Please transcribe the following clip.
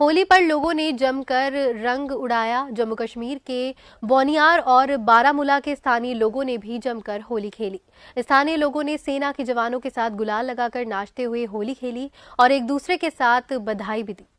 होली पर लोगों ने जमकर रंग उड़ाया जम्मू कश्मीर के बोनियार और बारामूला के स्थानीय लोगों ने भी जमकर होली खेली स्थानीय लोगों ने सेना के जवानों के साथ गुलाल लगाकर नाचते हुए होली खेली और एक दूसरे के साथ बधाई भी दी